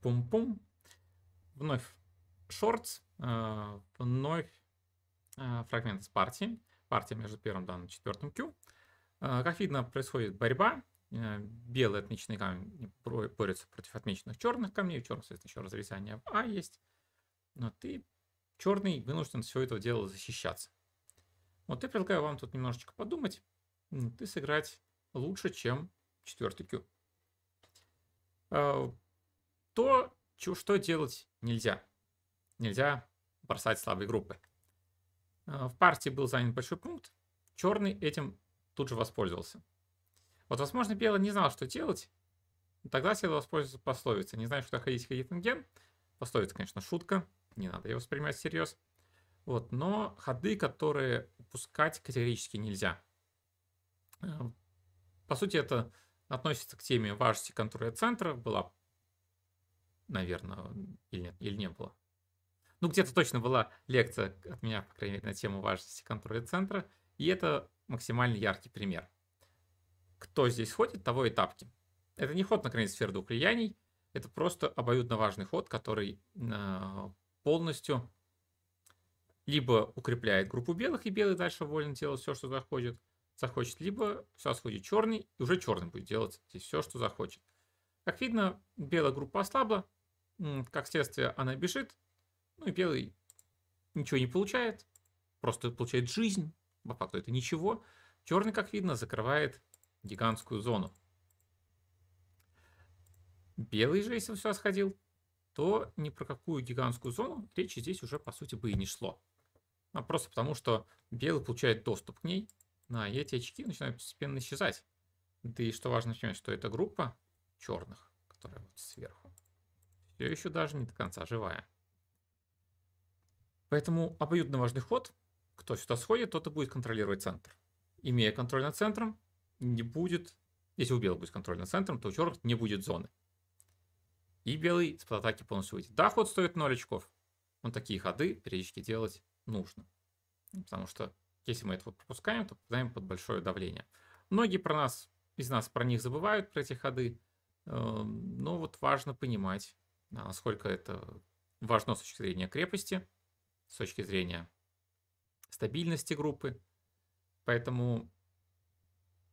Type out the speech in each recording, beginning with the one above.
пум-пум. Вновь шортс, э, вновь э, фрагмент с партии. Партия между первым данным и четвертым Q. Э, как видно, происходит борьба. Белые отмеченные камни борются против отмеченных черных камней. У черных, соответственно, еще разрезание в А есть. Но ты, черный, вынужден все этого дела защищаться. Вот я предлагаю вам тут немножечко подумать ты сыграть лучше, чем четвертый Q то, что делать нельзя. Нельзя бросать слабые группы. Э, в партии был занят большой пункт, черный этим тут же воспользовался. Вот, возможно, белый не знал, что делать, тогда следовало воспользоваться пословицей. Не знаю, что ходить ходить на ген Пословица, конечно, шутка, не надо ее воспринимать всерьез. Вот, но ходы, которые упускать категорически нельзя. Э, по сути, это относится к теме важности контроля центра. Была наверное, или нет, или не было. Ну, где-то точно была лекция от меня, по крайней мере, на тему важности контроля центра, и это максимально яркий пример. Кто здесь ходит, того и тапки. Это не ход на границе сферы двух влияний, это просто обоюдно важный ход, который а, полностью либо укрепляет группу белых, и белый дальше волен делать все, что захочет, захочет, либо сейчас сходит черный, и уже черный будет делать здесь все, что захочет. Как видно, белая группа ослабла, как следствие, она бежит. Ну и белый ничего не получает. Просто получает жизнь. По факту это ничего. Черный, как видно, закрывает гигантскую зону. Белый же, если все сходил, то ни про какую гигантскую зону речи здесь уже, по сути, бы и не шло. А просто потому, что белый получает доступ к ней, а эти очки начинают постепенно исчезать. Да и что важно понимать, что это группа черных, которая вот сверху все еще даже не до конца живая. Поэтому обоюдно важный ход, кто сюда сходит, тот и будет контролировать центр. Имея контроль над центром, не будет, если у белого будет контроль над центром, то у черных не будет зоны. И белый с атаки полностью выйдет. Да, ход стоит 0 очков. Но такие ходы периодически делать нужно. Потому что если мы этого пропускаем, то попадаем под большое давление. Многие про нас, из нас про них забывают, про эти ходы. Эм, но вот важно понимать, а насколько это важно с точки зрения крепости, с точки зрения стабильности группы. Поэтому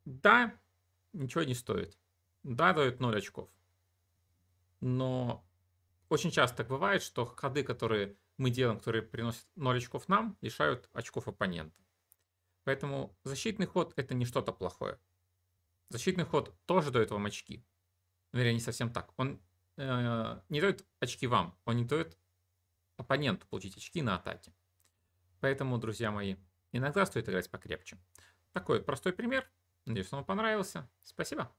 да, ничего не стоит. Да, дают 0 очков. Но очень часто так бывает, что ходы, которые мы делаем, которые приносят 0 очков нам, лишают очков оппонента. Поэтому защитный ход это не что-то плохое. Защитный ход тоже дает вам очки. Вернее, не совсем так. Он э, не дает очки вам, он не дает оппоненту получить очки на атаке. Поэтому, друзья мои, иногда стоит играть покрепче. Такой простой пример. Надеюсь, он вам понравился. Спасибо.